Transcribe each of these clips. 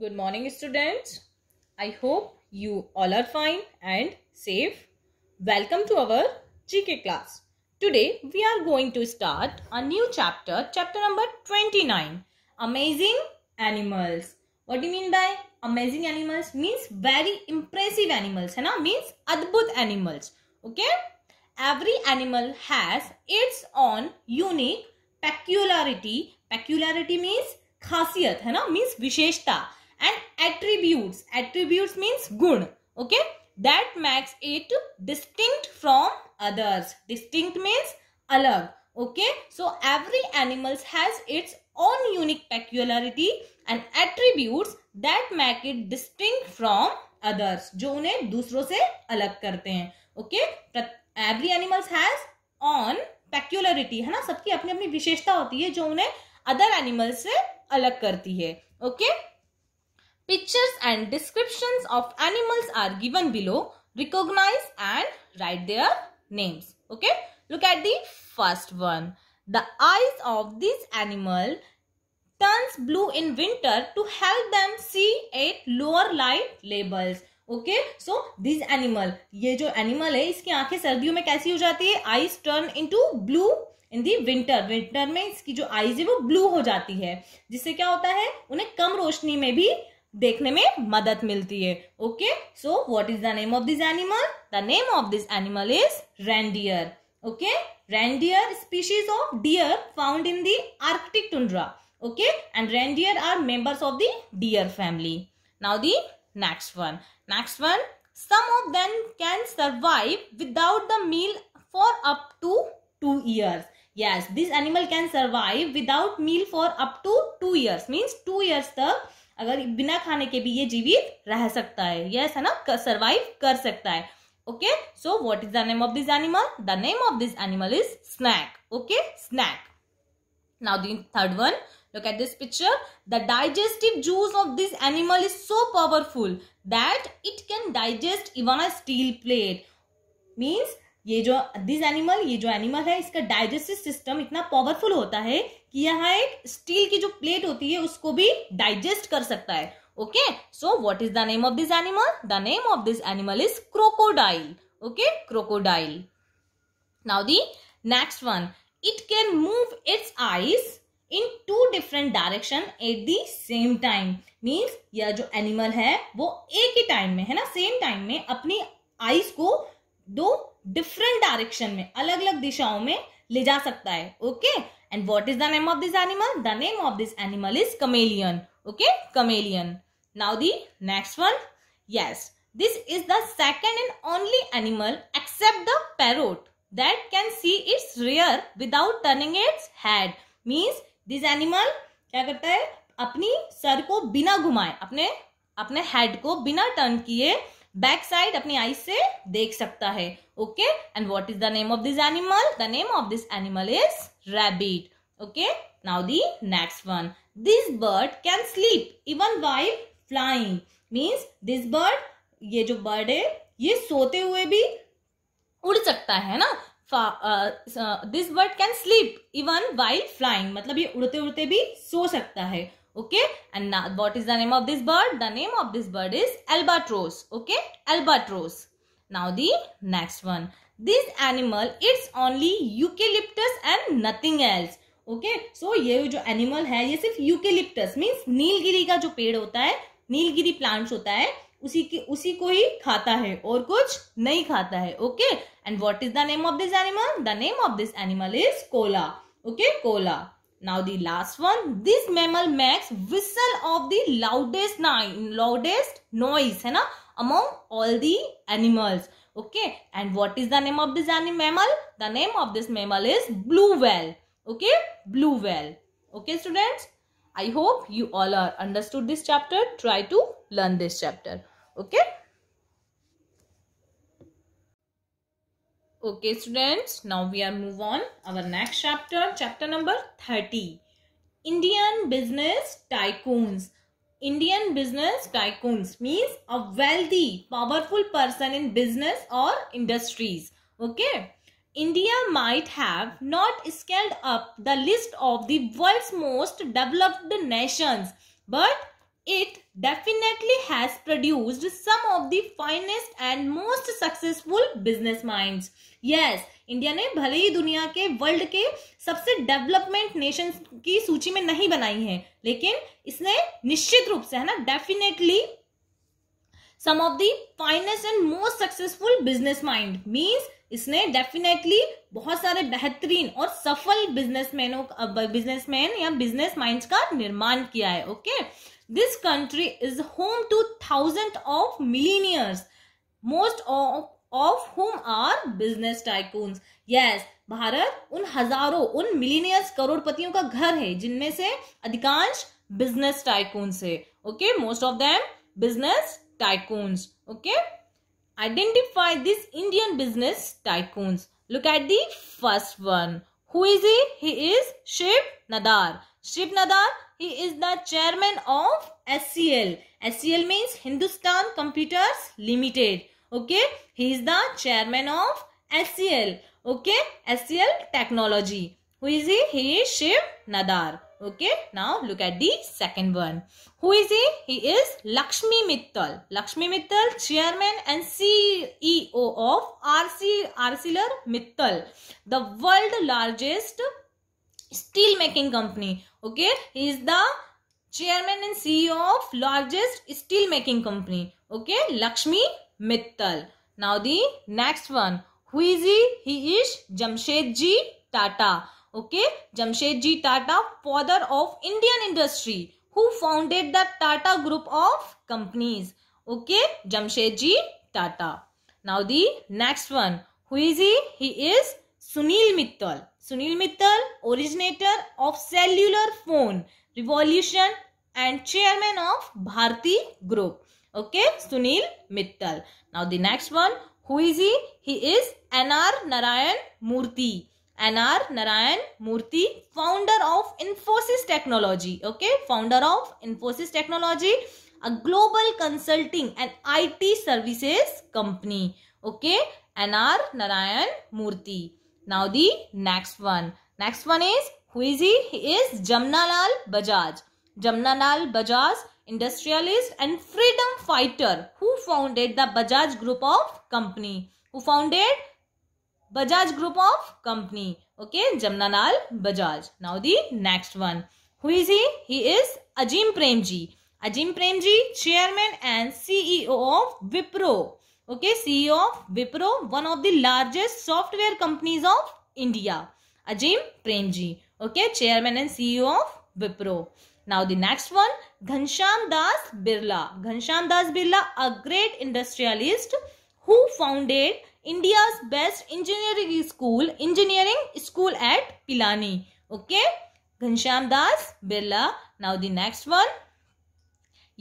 Good morning students. I hope you all are fine and safe. Welcome to our GK class. Today we are going to start a new chapter, chapter number 29. Amazing animals. What do you mean by amazing animals? Means very impressive animals. Hai na? Means adbhut animals. Okay. Every animal has its own unique peculiarity. Peculiarity means खासियत है ना Means विशेषता and attributes attributes means gun okay that makes it distinct from others distinct means alag okay so every animals has its own unique peculiarity and attributes that make it distinct from others jo unhe दूसरों se alag karte hain okay every animals has own peculiarity hai na sabki apni apni visheshta hoti hai jo unhe other animals se alag karti hai okay? Pictures and descriptions of animals are given below. Recognize and write their names. Okay. Look at the first one. The eyes of this animal turns blue in winter to help them see at lower light levels. Okay so this animal ये जो animal है इसकी आंखें सर्दियों में कैसी हो जाती है eyes turn into blue in the winter winter में इसकी जो आईज है वो ब्लू हो जाती है जिससे क्या होता है उन्हें कम रोशनी में भी देखने में मदद मिलती है Okay. So what is the name of this animal? The name of this animal is reindeer. okay reindeer species of deer found in the arctic tundra okay and reindeer are members of the deer family now the next one next one some of them can survive without the meal for up to 2 years yes this animal can survive without meal for up to 2 years means 2 years the अगर बिना खाने के भी ये जीवित रह सकता है यस है ना सर्वाइव कर सकता है okay so what is the name of this animal the name of this animal is snake okay snake now the third one look at this picture the digestive juice of this animal is so powerful that it can digest even a steel plate means ये जो this animal ये जो animal है इसका digestive system इतना powerful होता है कि यहाँ एक स्टील की जो प्लेट होती है उसको भी डाइजेस्ट कर सकता है okay so what is the name of this animal the name of this animal is crocodile okay crocodile now the next one it can move its eyes in two different direction at the same time means यह जो animal है वो एक ही time में है ना same time में अपनी आईज को दो डिफरेंट डायरेक्शन में अलग अलग दिशाओं में ले जा सकता है okay and what is the name of this animal the name of this animal is chameleon okay chameleon now the next one yes this is the second and only animal except the parrot that can see its rear without turning its head means this animal क्या करता है अपनी sir को बिना घुमाए अपने अपने head को बिना टर्न किए बैक साइड अपनी आई से देख सकता है okay and what is the name of this animal the name of this animal is rabbit okay now the next one this bird can sleep even while flying means this bird ये जो bird है ये सोते हुए भी उड़ सकता है ना this bird can sleep even while flying मतलब ये उड़ते उड़ते भी सो सकता है okay and now what is the name of this bird the name of this bird is albatross okay albatross now the next one this animal it's only eucalyptus and nothing else okay so ये जो animal है ये सिर्फ eucalyptus means Nilgiri का जो पेड़ होता है नीलगिरी प्लांट्स होता है उसी के उसी को ही खाता है और कुछ नहीं खाता है okay and what is the name of this animal the name of this animal is koala okay koala Now the last one, this mammal makes whistle of the loudest, loudest noise hai na, among all the animals. Okay, and what is the name of this mammal? The name of this mammal is blue whale. Okay, blue whale. Okay students, I hope you all are understood this chapter. Try to learn this chapter. Okay. Okay students, now we are move on our next chapter, chapter number 30. Indian Business Tycoons. Indian business tycoons means a wealthy, powerful person in business or industries. Okay. India might have not scaled up the list of the world's most developed nations, but it definitely has produced some of the finest and most successful business minds. Yes, India ने भले ही दुनिया के world के सबसे development nation की सूची में नहीं बनाई है लेकिन इसने निश्चित रूप से है ना definitely some of the finest and most successful business mind means इसने डेफिनेटली बहुत सारे बेहतरीन और सफल बिजनेसमैनों बिजनेसमैन या बिजनेस माइंड का निर्माण किया है okay okay? This country is home to thousand of millionaires most of whom are business tycoon yes Bharat उन हजारों उन मिलीनियर्स करोड़पतियों का घर है जिनमें से अधिकांश बिजनेस टाइकून्स है okay most of them business tycoons okay identify this Indian business tycoons look at the first one who is he is Shiv Nadar Shiv Nadar he is the chairman of SCL. SCL means Hindustan Computers Limited. Okay, he is the chairman of SCL. Okay, SCL Technology. Who is he? He is Shiv Nadar. Okay, now look at the second one. Who is he? He is Lakshmi Mittal. Lakshmi Mittal, chairman and CEO of RC, Arcelor Mittal, the world largest steel making company okay is the chairman and CEO of largest steel making company okay Lakshmi Mittal now the next one who he is Jamshed ji Tata okay Jamshed ji Tata father of Indian industry who founded the Tata group of companies okay Jamshed ji Tata now the next one who he is Sunil Mittal Sunil Mittal originator of cellular phone revolution and chairman of Bharti group okay Sunil Mittal now the next one who is he he is N R Narayana Murthy N R Narayana Murthy founder of Infosys technology okay founder of Infosys technology a global consulting and I T services company okay N R Narayana Murthy Now the next one. Next one is who is he? He is Jamnalal Bajaj. Jamnalal Bajaj, industrialist and freedom fighter who founded the Bajaj Group of Company. Who founded Bajaj Group of Company. Okay, Jamnalal Bajaj. Now the next one. Who is he? He is Ajim Premji. Ajim Premji, chairman and CEO of Wipro. Okay see Wipro one of the largest software companies of India Azim Prem ji okay chairman and CEO of Wipro now the next one Ghanshyam Das Birla Ghanshyam Das Birla a great industrialist who founded India best engineering school engineering school at Pilani okay Ghanshyam Das Birla now the next one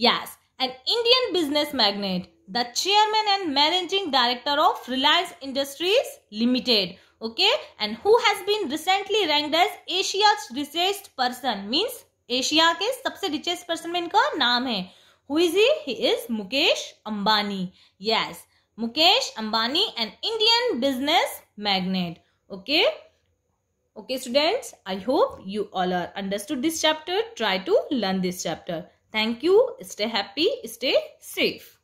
yes an Indian business magnate the chairman and managing director of Reliance Industries Limited. Okay, and who has been recently ranked as Asia's richest person means Asia के सबसे richest person में इनका नाम है Who is he? He is Mukesh Ambani. Yes, Mukesh Ambani, an Indian business magnate. Okay, okay students i hope you all are understood this chapter try to learn this chapter thank you stay happy stay safe